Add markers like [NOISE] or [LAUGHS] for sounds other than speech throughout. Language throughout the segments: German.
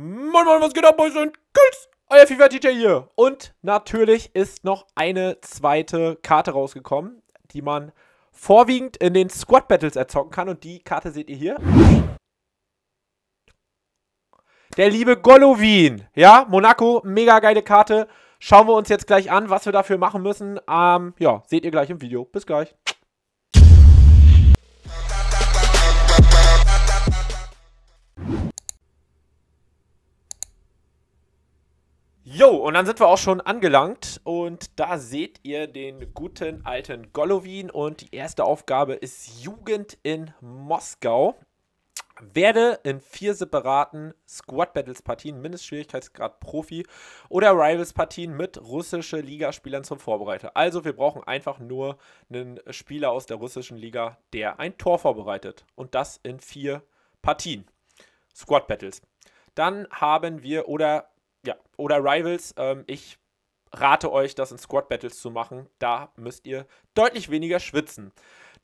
Moin Moin, was geht ab, Boys und Girls? Euer FIFA DJ hier. Und natürlich ist noch eine zweite Karte rausgekommen, die man vorwiegend in den Squad Battles erzocken kann. Und die Karte seht ihr hier. Der liebe Golovin. Ja, Monaco, mega geile Karte. Schauen wir uns jetzt gleich an, was wir dafür machen müssen. Ähm, ja, seht ihr gleich im Video. Bis gleich. Jo, und dann sind wir auch schon angelangt und da seht ihr den guten alten Golovin und die erste Aufgabe ist Jugend in Moskau. Werde in vier separaten Squad Battles Partien Mindestschwierigkeitsgrad Profi oder Rivals Partien mit russische Ligaspielern zum Vorbereiter. Also wir brauchen einfach nur einen Spieler aus der russischen Liga, der ein Tor vorbereitet und das in vier Partien. Squad Battles. Dann haben wir oder ja, oder Rivals. Ähm, ich rate euch, das in Squad Battles zu machen. Da müsst ihr deutlich weniger schwitzen.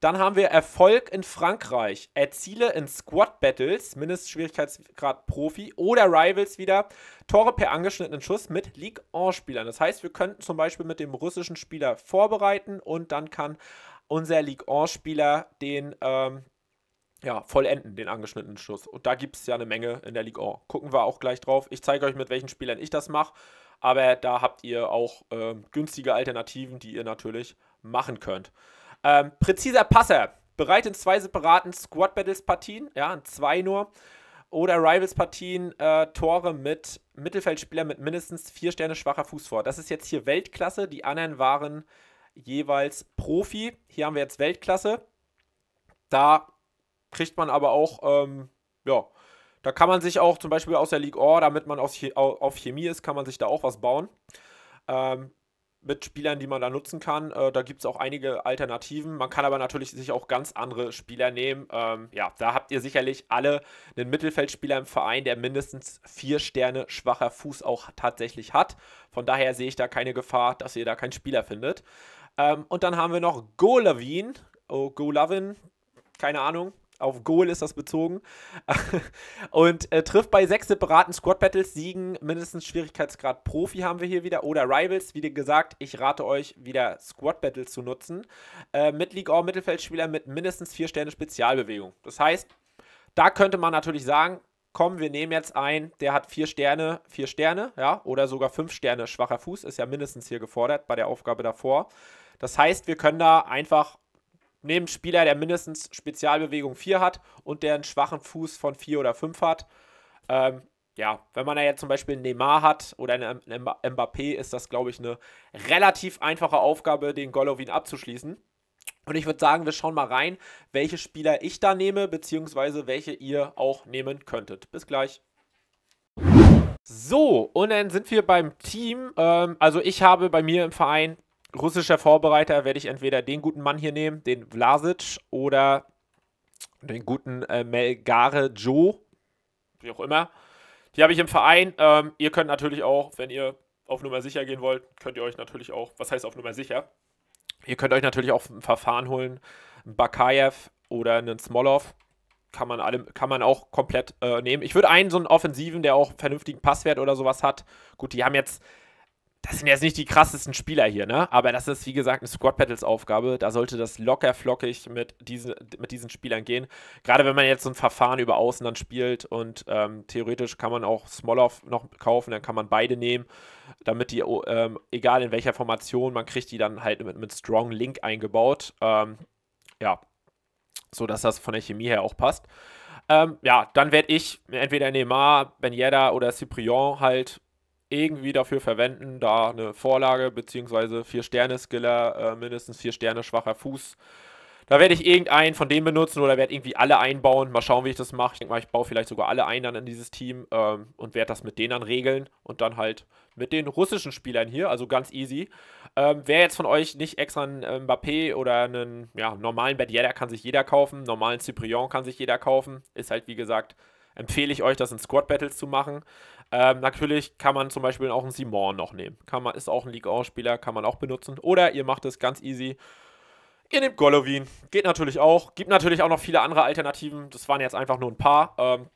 Dann haben wir Erfolg in Frankreich. Erziele in Squad Battles, Mindestschwierigkeitsgrad Profi oder Rivals wieder Tore per angeschnittenen Schuss mit League en Spielern. Das heißt, wir könnten zum Beispiel mit dem russischen Spieler vorbereiten und dann kann unser League en Spieler den ähm, ja, vollenden, den angeschnittenen Schuss. Und da gibt es ja eine Menge in der Ligue 1. Gucken wir auch gleich drauf. Ich zeige euch, mit welchen Spielern ich das mache. Aber da habt ihr auch ähm, günstige Alternativen, die ihr natürlich machen könnt. Ähm, präziser Passer. Bereit in zwei separaten Squad Battles Partien. Ja, in zwei nur. Oder Rivals Partien äh, Tore mit Mittelfeldspielern mit mindestens vier Sterne schwacher Fuß vor. Das ist jetzt hier Weltklasse. Die anderen waren jeweils Profi. Hier haben wir jetzt Weltklasse. Da kriegt man aber auch, ähm, ja, da kann man sich auch zum Beispiel aus der League Or, damit man auf, Chemie ist, kann man sich da auch was bauen. Ähm, mit Spielern, die man da nutzen kann. Äh, da gibt es auch einige Alternativen. Man kann aber natürlich sich auch ganz andere Spieler nehmen. Ähm, ja, da habt ihr sicherlich alle einen Mittelfeldspieler im Verein, der mindestens vier Sterne schwacher Fuß auch tatsächlich hat. Von daher sehe ich da keine Gefahr, dass ihr da keinen Spieler findet. Ähm, und dann haben wir noch Golovin. Oh, Golovin, keine Ahnung auf Goal ist das bezogen. [LAUGHS] und äh, trifft bei sechs separaten Squad Battles Siegen mindestens Schwierigkeitsgrad Profi haben wir hier wieder oder Rivals. Wie gesagt, ich rate euch, wieder Squad Battles zu nutzen. Äh, mit League All Mittelfeldspieler mit mindestens vier Sterne Spezialbewegung. Das heißt, da könnte man natürlich sagen, komm, wir nehmen jetzt einen, der hat vier Sterne, vier Sterne, ja, oder sogar fünf Sterne, schwacher Fuß, ist ja mindestens hier gefordert bei der Aufgabe davor. Das heißt, wir können da einfach neben Spieler, der mindestens Spezialbewegung 4 hat und der einen schwachen Fuß von 4 oder 5 hat. Ähm, ja, wenn man da jetzt zum Beispiel einen Neymar hat oder einen Mbappé, ist das, glaube ich, eine relativ einfache Aufgabe, den Golovin abzuschließen. Und ich würde sagen, wir schauen mal rein, welche Spieler ich da nehme, beziehungsweise welche ihr auch nehmen könntet. Bis gleich. So, und dann sind wir beim Team. Ähm, also ich habe bei mir im Verein russischer Vorbereiter werde ich entweder den guten Mann hier nehmen, den Vlasic, oder den guten äh, Melgare Joe, wie auch immer. Die habe ich im Verein. Ähm, ihr könnt natürlich auch, wenn ihr auf Nummer sicher gehen wollt, könnt ihr euch natürlich auch, was heißt auf Nummer sicher? Ihr könnt euch natürlich auch ein Verfahren holen, einen Bakayev oder einen Smolov. Kann man, alle, kann man auch komplett äh, nehmen. Ich würde einen so einen Offensiven, der auch einen vernünftigen Passwert oder sowas hat. Gut, die haben jetzt das sind jetzt nicht die krassesten Spieler hier, ne? Aber das ist, wie gesagt, eine Squad Battles Aufgabe. Da sollte das locker flockig mit, diese, mit diesen Spielern gehen. Gerade wenn man jetzt so ein Verfahren über Außen dann spielt und ähm, theoretisch kann man auch Smoloff noch kaufen, dann kann man beide nehmen, damit die, oh, ähm, egal in welcher Formation, man kriegt die dann halt mit, mit Strong Link eingebaut. Ähm, ja, so dass das von der Chemie her auch passt. Ähm, ja, dann werde ich entweder Neymar, Ben Yedda oder Cyprian halt irgendwie dafür verwenden, da eine Vorlage bzw. vier Sterne Skiller, äh, mindestens vier Sterne schwacher Fuß. Da werde ich irgendeinen von denen benutzen oder werde irgendwie alle einbauen. Mal schauen, wie ich das mache. Ich denke mal, ich baue vielleicht sogar alle ein dann in dieses Team ähm, und werde das mit denen dann regeln und dann halt mit den russischen Spielern hier, also ganz easy. Ähm, wer jetzt von euch nicht extra einen äh, Mbappé oder einen ja, normalen Badier, kann sich jeder kaufen, normalen Cyprian kann sich jeder kaufen. Ist halt, wie gesagt, empfehle ich euch, das in Squad Battles zu machen. Ähm, natürlich kann man zum Beispiel auch einen Simon noch nehmen. Kann man, ist auch ein League-Spieler, kann man auch benutzen. Oder ihr macht es ganz easy. Ihr nehmt Golovin. Geht natürlich auch. Gibt natürlich auch noch viele andere Alternativen. Das waren jetzt einfach nur ein paar. Ähm,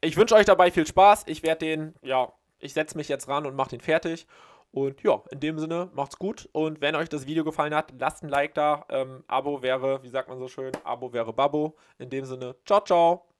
ich wünsche euch dabei viel Spaß. Ich werde den, ja, ich setze mich jetzt ran und mache den fertig. Und ja, in dem Sinne, macht's gut. Und wenn euch das Video gefallen hat, lasst ein Like da. Ähm, Abo wäre, wie sagt man so schön, Abo wäre Babbo. In dem Sinne, ciao, ciao.